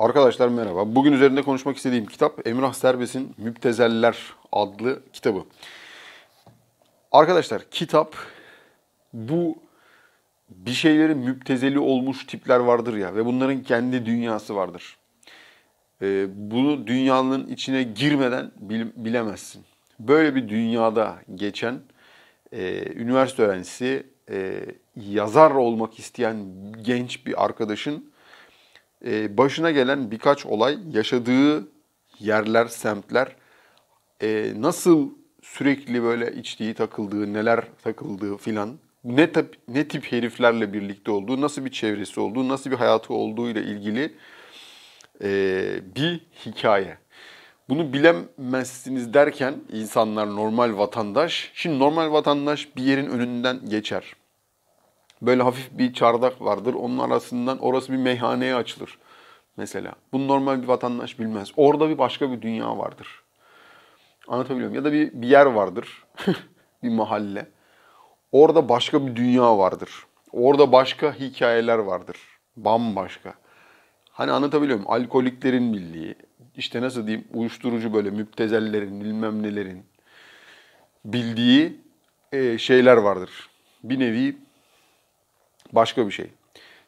Arkadaşlar merhaba. Bugün üzerinde konuşmak istediğim kitap Emrah Serbes'in Müptezeller adlı kitabı. Arkadaşlar kitap bu bir şeyleri müptezeli olmuş tipler vardır ya ve bunların kendi dünyası vardır. Ee, bunu dünyanın içine girmeden bilemezsin. Böyle bir dünyada geçen e, üniversite öğrencisi, e, yazar olmak isteyen genç bir arkadaşın e, başına gelen birkaç olay, yaşadığı yerler, semtler, e, nasıl sürekli böyle içtiği takıldığı, neler takıldığı filan, ne tip, ne tip heriflerle birlikte olduğu, nasıl bir çevresi olduğu, nasıl bir hayatı olduğu ile ilgili e, bir hikaye. Bunu bilemezsiniz derken insanlar normal vatandaş, şimdi normal vatandaş bir yerin önünden geçer. Böyle hafif bir çardak vardır. Onun arasından orası bir meyhaneye açılır. Mesela. Bunu normal bir vatandaş bilmez. Orada bir başka bir dünya vardır. Anlatabiliyor muyum? Ya da bir, bir yer vardır. bir mahalle. Orada başka bir dünya vardır. Orada başka hikayeler vardır. Bambaşka. Hani anlatabiliyor muyum? Alkoliklerin birliği, işte nasıl diyeyim uyuşturucu böyle müptezellerin, bilmem nelerin bildiği e, şeyler vardır. Bir nevi Başka bir şey.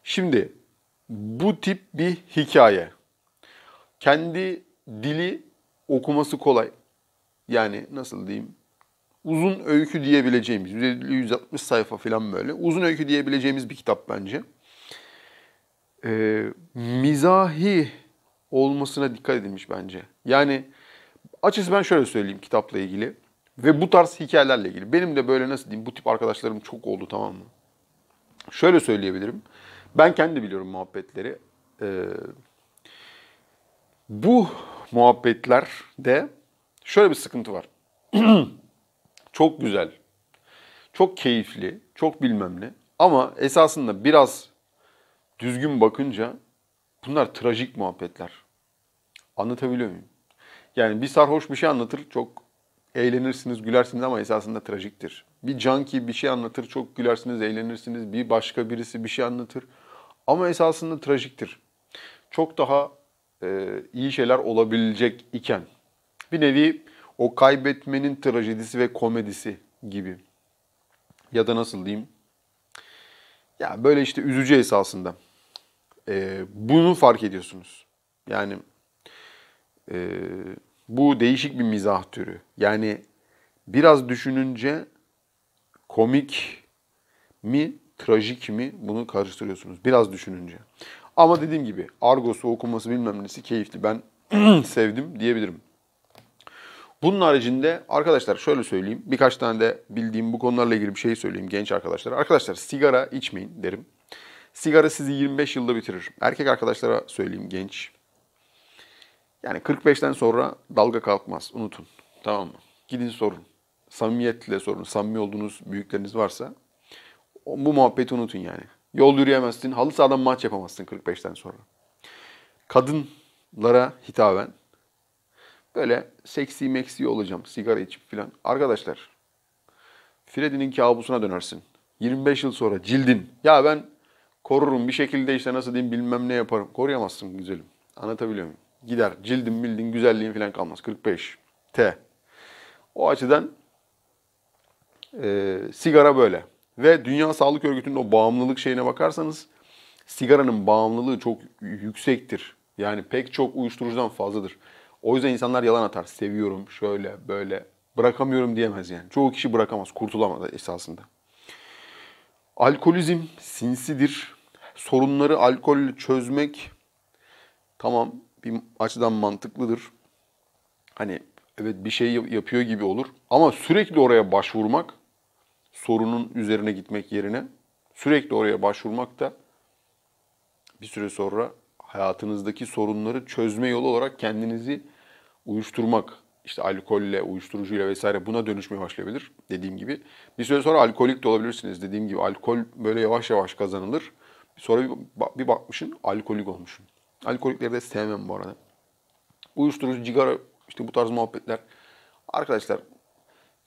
Şimdi bu tip bir hikaye. Kendi dili okuması kolay. Yani nasıl diyeyim? Uzun öykü diyebileceğimiz, 160 sayfa falan böyle. Uzun öykü diyebileceğimiz bir kitap bence. Ee, mizahi olmasına dikkat edilmiş bence. Yani açısı ben şöyle söyleyeyim kitapla ilgili ve bu tarz hikayelerle ilgili. Benim de böyle nasıl diyeyim bu tip arkadaşlarım çok oldu tamam mı? Şöyle söyleyebilirim. Ben kendi biliyorum muhabbetleri. Ee, bu muhabbetlerde şöyle bir sıkıntı var. çok güzel, çok keyifli, çok bilmem ne. Ama esasında biraz düzgün bakınca bunlar trajik muhabbetler. Anlatabiliyor muyum? Yani bir sarhoş bir şey anlatır çok eğlenirsiniz, gülersiniz ama esasında trajiktir. Bir canki bir şey anlatır, çok gülersiniz, eğlenirsiniz. Bir başka birisi bir şey anlatır. Ama esasında trajiktir. Çok daha e, iyi şeyler olabilecek iken. Bir nevi o kaybetmenin trajedisi ve komedisi gibi. Ya da nasıl diyeyim? Ya böyle işte üzücü esasında. E, bunu fark ediyorsunuz. Yani... E, bu değişik bir mizah türü. Yani biraz düşününce komik mi, trajik mi bunu karıştırıyorsunuz. Biraz düşününce. Ama dediğim gibi argosu okuması bilmem nesi keyifli. Ben sevdim diyebilirim. Bunun haricinde arkadaşlar şöyle söyleyeyim. Birkaç tane de bildiğim bu konularla ilgili bir şey söyleyeyim genç arkadaşlar. Arkadaşlar sigara içmeyin derim. Sigara sizi 25 yılda bitirir. Erkek arkadaşlara söyleyeyim genç yani 45'ten sonra dalga kalkmaz. Unutun. Tamam mı? Gidin sorun. Samimiyetle sorun. Samimi olduğunuz büyükleriniz varsa bu muhabbeti unutun yani. Yol yürüyemezsin. Halı sahadan maç yapamazsın 45'ten sonra. Kadınlara hitaben böyle seksi meksi olacağım sigara içip filan. Arkadaşlar Freddy'nin kabusuna dönersin. 25 yıl sonra cildin. Ya ben korurum bir şekilde işte nasıl diyeyim bilmem ne yaparım. Koruyamazsın güzelim. Anlatabiliyor muyum? gider. Cildin, bildin, güzelliğin falan kalmaz. 45. T. O açıdan e, sigara böyle. Ve Dünya Sağlık Örgütü'nün o bağımlılık şeyine bakarsanız sigaranın bağımlılığı çok yüksektir. Yani pek çok uyuşturucudan fazladır. O yüzden insanlar yalan atar. Seviyorum, şöyle, böyle. Bırakamıyorum diyemez yani. Çoğu kişi bırakamaz, kurtulamaz esasında. Alkolizm sinsidir. Sorunları alkolle çözmek tamam bir açıdan mantıklıdır. Hani evet bir şey yapıyor gibi olur ama sürekli oraya başvurmak sorunun üzerine gitmek yerine sürekli oraya başvurmak da bir süre sonra hayatınızdaki sorunları çözme yolu olarak kendinizi uyuşturmak işte alkolle, uyuşturucuyla vesaire buna dönüşmeye başlayabilir dediğim gibi. Bir süre sonra alkolik de olabilirsiniz dediğim gibi. Alkol böyle yavaş yavaş kazanılır. Sonra bir bakmışın alkolik olmuşum. Alkolikleri de sevmem bu arada. Uyuşturucu, cigara, işte bu tarz muhabbetler. Arkadaşlar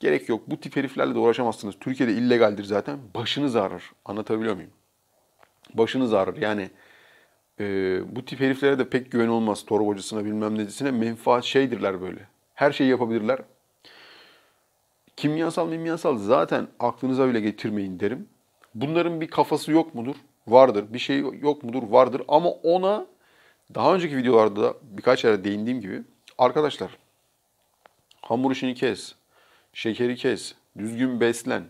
gerek yok. Bu tip heriflerle de uğraşamazsınız. Türkiye'de illegaldir zaten. Başınız ağrır. Anlatabiliyor muyum? Başınız ağrır. Yani e, bu tip heriflere de pek güven olmaz. Torbacısına bilmem necisine menfaat şeydirler böyle. Her şeyi yapabilirler. Kimyasal mimyasal zaten aklınıza bile getirmeyin derim. Bunların bir kafası yok mudur? Vardır. Bir şey yok mudur? Vardır. Ama ona daha önceki videolarda da birkaç yere değindiğim gibi arkadaşlar hamur işini kes, şekeri kes, düzgün beslen,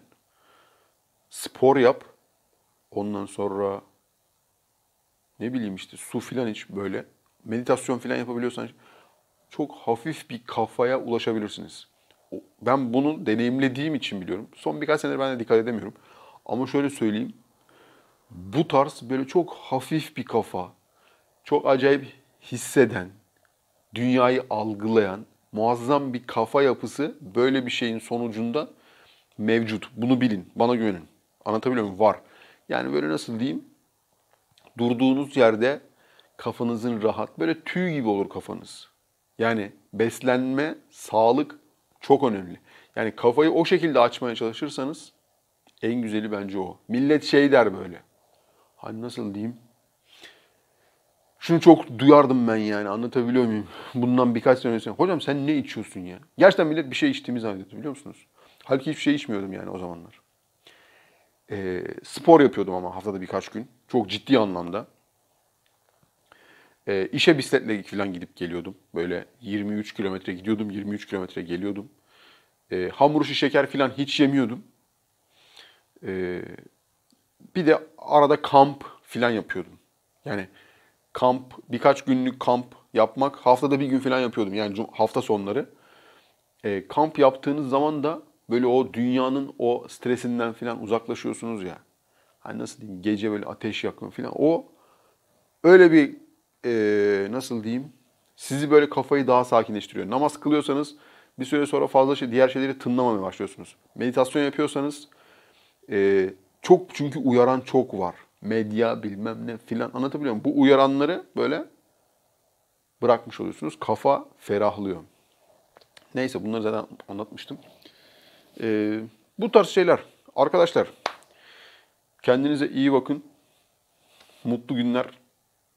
spor yap. Ondan sonra ne bileyim işte su filan iç böyle. Meditasyon filan yapabiliyorsan çok hafif bir kafaya ulaşabilirsiniz. Ben bunu deneyimlediğim için biliyorum. Son birkaç senedir ben de dikkat edemiyorum. Ama şöyle söyleyeyim. Bu tarz böyle çok hafif bir kafa, çok acayip hisseden, dünyayı algılayan muazzam bir kafa yapısı böyle bir şeyin sonucunda mevcut. Bunu bilin, bana güvenin. Anlatabiliyor muyum? Var. Yani böyle nasıl diyeyim? Durduğunuz yerde kafanızın rahat, böyle tüy gibi olur kafanız. Yani beslenme, sağlık çok önemli. Yani kafayı o şekilde açmaya çalışırsanız en güzeli bence o. Millet şey der böyle. Hani nasıl diyeyim? Şunu çok duyardım ben yani anlatabiliyor muyum? Bundan birkaç sene önce. Hocam sen ne içiyorsun ya? Gerçekten millet bir şey içtiğimi zannediyordu biliyor musunuz? Halbuki hiçbir şey içmiyordum yani o zamanlar. E, spor yapıyordum ama haftada birkaç gün. Çok ciddi anlamda. E, işe bisikletle falan gidip geliyordum. Böyle 23 kilometre gidiyordum, 23 kilometre geliyordum. E, hamur işi, şeker falan hiç yemiyordum. E, bir de arada kamp falan yapıyordum. Yani kamp, birkaç günlük kamp yapmak. Haftada bir gün falan yapıyordum yani hafta sonları. E, kamp yaptığınız zaman da böyle o dünyanın o stresinden falan uzaklaşıyorsunuz ya. Hani nasıl diyeyim gece böyle ateş yakın falan. O öyle bir e, nasıl diyeyim sizi böyle kafayı daha sakinleştiriyor. Namaz kılıyorsanız bir süre sonra fazla şey, diğer şeyleri tınlamamaya başlıyorsunuz. Meditasyon yapıyorsanız e, çok çünkü uyaran çok var medya bilmem ne filan anlatabiliyor muyum? Bu uyaranları böyle bırakmış oluyorsunuz. Kafa ferahlıyor. Neyse bunları zaten anlatmıştım. Ee, bu tarz şeyler. Arkadaşlar kendinize iyi bakın. Mutlu günler.